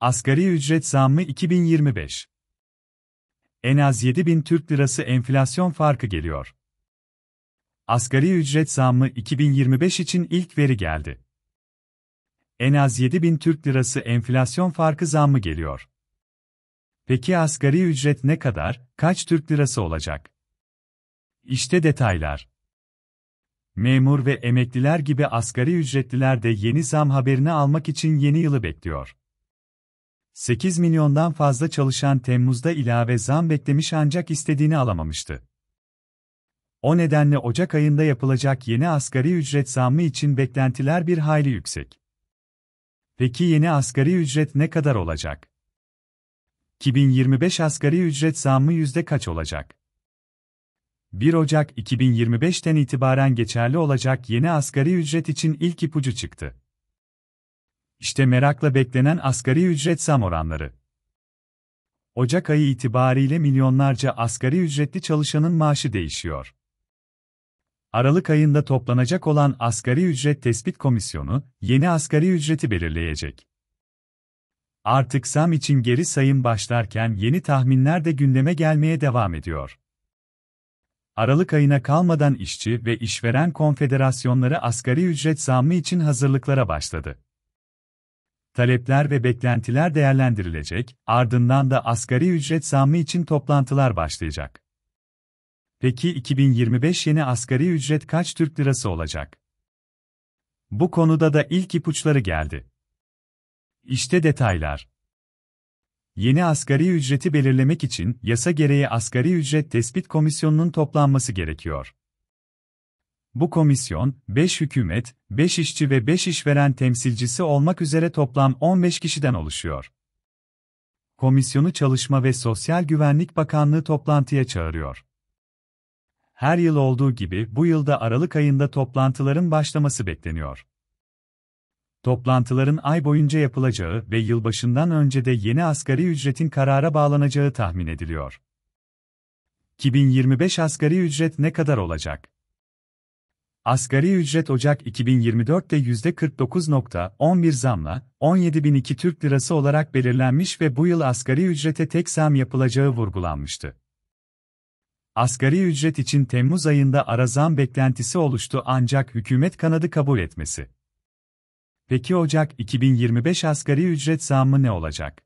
Asgari ücret zammı 2025. En az 7 bin Türk lirası enflasyon farkı geliyor. Asgari ücret zammı 2025 için ilk veri geldi. En az 7 bin Türk lirası enflasyon farkı zammı geliyor. Peki asgari ücret ne kadar, kaç Türk lirası olacak? İşte detaylar. Memur ve emekliler gibi asgari ücretliler de yeni zam haberini almak için yeni yılı bekliyor. 8 milyondan fazla çalışan Temmuz'da ilave zam beklemiş ancak istediğini alamamıştı. O nedenle Ocak ayında yapılacak yeni asgari ücret zammı için beklentiler bir hayli yüksek. Peki yeni asgari ücret ne kadar olacak? 2025 asgari ücret zammı yüzde kaç olacak? 1 Ocak 2025'ten itibaren geçerli olacak yeni asgari ücret için ilk ipucu çıktı. İşte merakla beklenen asgari ücret zam oranları. Ocak ayı itibariyle milyonlarca asgari ücretli çalışanın maaşı değişiyor. Aralık ayında toplanacak olan Asgari Ücret Tespit Komisyonu, yeni asgari ücreti belirleyecek. Artık zam için geri sayım başlarken yeni tahminler de gündeme gelmeye devam ediyor. Aralık ayına kalmadan işçi ve işveren konfederasyonları asgari ücret zammı için hazırlıklara başladı talepler ve beklentiler değerlendirilecek, ardından da asgari ücret zammı için toplantılar başlayacak. Peki 2025 yeni asgari ücret kaç Türk lirası olacak? Bu konuda da ilk ipuçları geldi. İşte detaylar. Yeni asgari ücreti belirlemek için yasa gereği Asgari Ücret Tespit Komisyonu'nun toplanması gerekiyor. Bu komisyon, 5 hükümet, 5 işçi ve 5 işveren temsilcisi olmak üzere toplam 15 kişiden oluşuyor. Komisyonu Çalışma ve Sosyal Güvenlik Bakanlığı toplantıya çağırıyor. Her yıl olduğu gibi bu yılda Aralık ayında toplantıların başlaması bekleniyor. Toplantıların ay boyunca yapılacağı ve yılbaşından önce de yeni asgari ücretin karara bağlanacağı tahmin ediliyor. 2025 asgari ücret ne kadar olacak? Asgari ücret Ocak 2024'te %49.11 zamla 17.002 Türk Lirası olarak belirlenmiş ve bu yıl asgari ücrete tek zam yapılacağı vurgulanmıştı. Asgari ücret için Temmuz ayında ara zam beklentisi oluştu ancak hükümet kanadı kabul etmesi. Peki Ocak 2025 asgari ücret zammı ne olacak?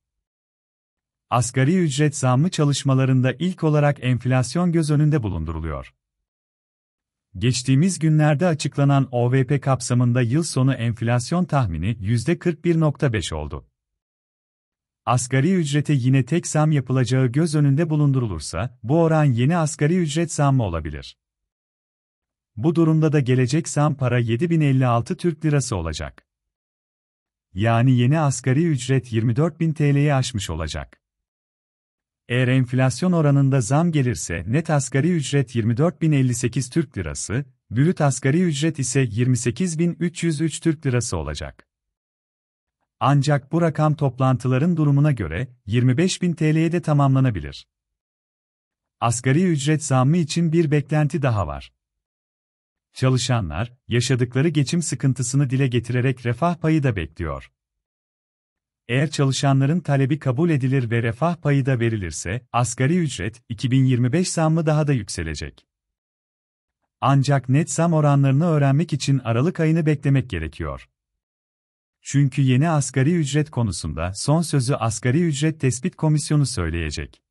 Asgari ücret zammı çalışmalarında ilk olarak enflasyon göz önünde bulunduruluyor. Geçtiğimiz günlerde açıklanan OVP kapsamında yıl sonu enflasyon tahmini %41.5 oldu. Asgari ücrete yine tek zam yapılacağı göz önünde bulundurulursa, bu oran yeni asgari ücret zammı olabilir. Bu durumda da gelecek zam para 7056 Türk Lirası olacak. Yani yeni asgari ücret 24.000 TL'yi aşmış olacak. Eğer enflasyon oranında zam gelirse net asgari ücret 24.058 Türk Lirası, brüt asgari ücret ise 28.303 Türk Lirası olacak. Ancak bu rakam toplantıların durumuna göre 25.000 TL'ye de tamamlanabilir. Asgari ücret zammı için bir beklenti daha var. Çalışanlar, yaşadıkları geçim sıkıntısını dile getirerek refah payı da bekliyor. Eğer çalışanların talebi kabul edilir ve refah payı da verilirse, asgari ücret 2025 zammı daha da yükselecek. Ancak net zam oranlarını öğrenmek için Aralık ayını beklemek gerekiyor. Çünkü yeni asgari ücret konusunda son sözü Asgari Ücret Tespit Komisyonu söyleyecek.